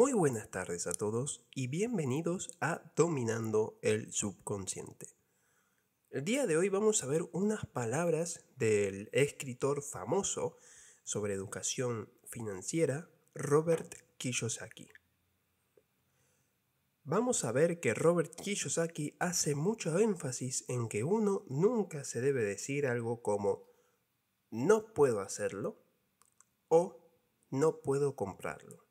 Muy buenas tardes a todos y bienvenidos a Dominando el Subconsciente. El día de hoy vamos a ver unas palabras del escritor famoso sobre educación financiera, Robert Kiyosaki. Vamos a ver que Robert Kiyosaki hace mucho énfasis en que uno nunca se debe decir algo como no puedo hacerlo o no puedo comprarlo.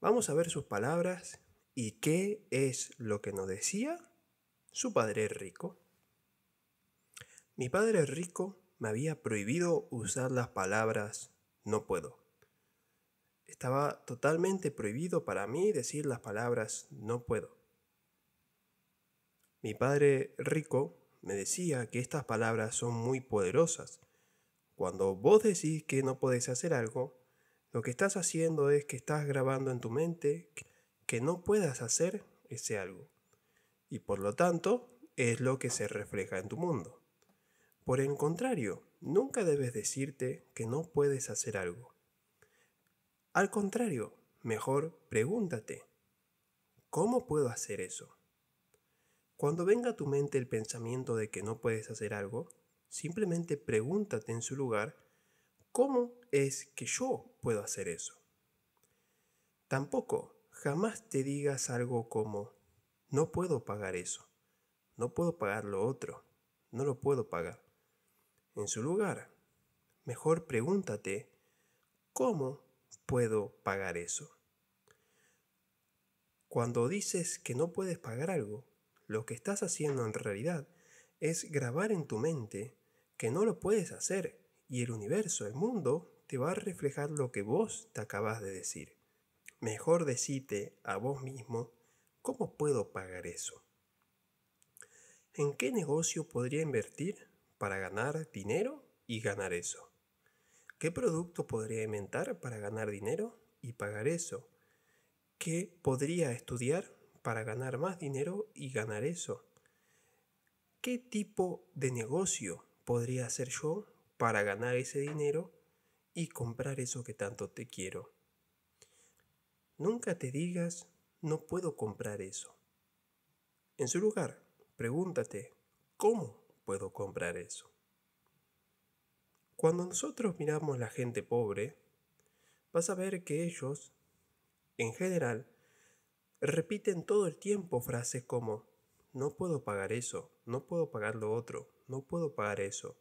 Vamos a ver sus palabras y qué es lo que nos decía su padre rico. Mi padre rico me había prohibido usar las palabras no puedo. Estaba totalmente prohibido para mí decir las palabras no puedo. Mi padre rico me decía que estas palabras son muy poderosas. Cuando vos decís que no podés hacer algo, lo que estás haciendo es que estás grabando en tu mente que no puedas hacer ese algo. Y por lo tanto, es lo que se refleja en tu mundo. Por el contrario, nunca debes decirte que no puedes hacer algo. Al contrario, mejor pregúntate, ¿cómo puedo hacer eso? Cuando venga a tu mente el pensamiento de que no puedes hacer algo, simplemente pregúntate en su lugar ¿cómo es que yo puedo hacer eso? Tampoco jamás te digas algo como, no puedo pagar eso, no puedo pagar lo otro, no lo puedo pagar. En su lugar, mejor pregúntate, ¿cómo puedo pagar eso? Cuando dices que no puedes pagar algo, lo que estás haciendo en realidad es grabar en tu mente que no lo puedes hacer y el universo, el mundo, te va a reflejar lo que vos te acabas de decir. Mejor decite a vos mismo, ¿cómo puedo pagar eso? ¿En qué negocio podría invertir para ganar dinero y ganar eso? ¿Qué producto podría inventar para ganar dinero y pagar eso? ¿Qué podría estudiar para ganar más dinero y ganar eso? ¿Qué tipo de negocio podría hacer yo para ganar ese dinero y comprar eso que tanto te quiero. Nunca te digas, no puedo comprar eso. En su lugar, pregúntate, ¿cómo puedo comprar eso? Cuando nosotros miramos a la gente pobre, vas a ver que ellos, en general, repiten todo el tiempo frases como, no puedo pagar eso, no puedo pagar lo otro, no puedo pagar eso,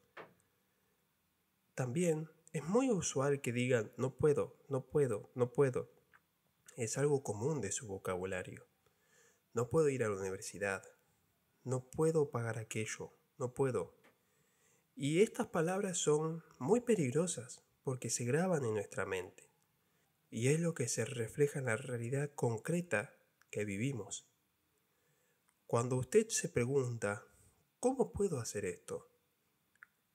también es muy usual que digan no puedo, no puedo, no puedo. Es algo común de su vocabulario. No puedo ir a la universidad. No puedo pagar aquello. No puedo. Y estas palabras son muy peligrosas porque se graban en nuestra mente. Y es lo que se refleja en la realidad concreta que vivimos. Cuando usted se pregunta, ¿cómo puedo hacer esto?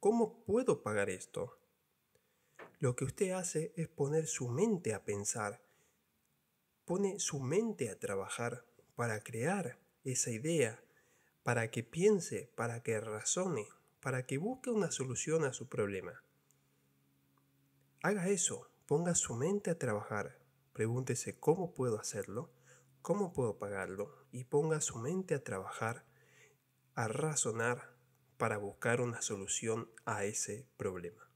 ¿Cómo puedo pagar esto? Lo que usted hace es poner su mente a pensar, pone su mente a trabajar para crear esa idea, para que piense, para que razone, para que busque una solución a su problema. Haga eso, ponga su mente a trabajar, pregúntese cómo puedo hacerlo, cómo puedo pagarlo y ponga su mente a trabajar, a razonar, para buscar una solución a ese problema.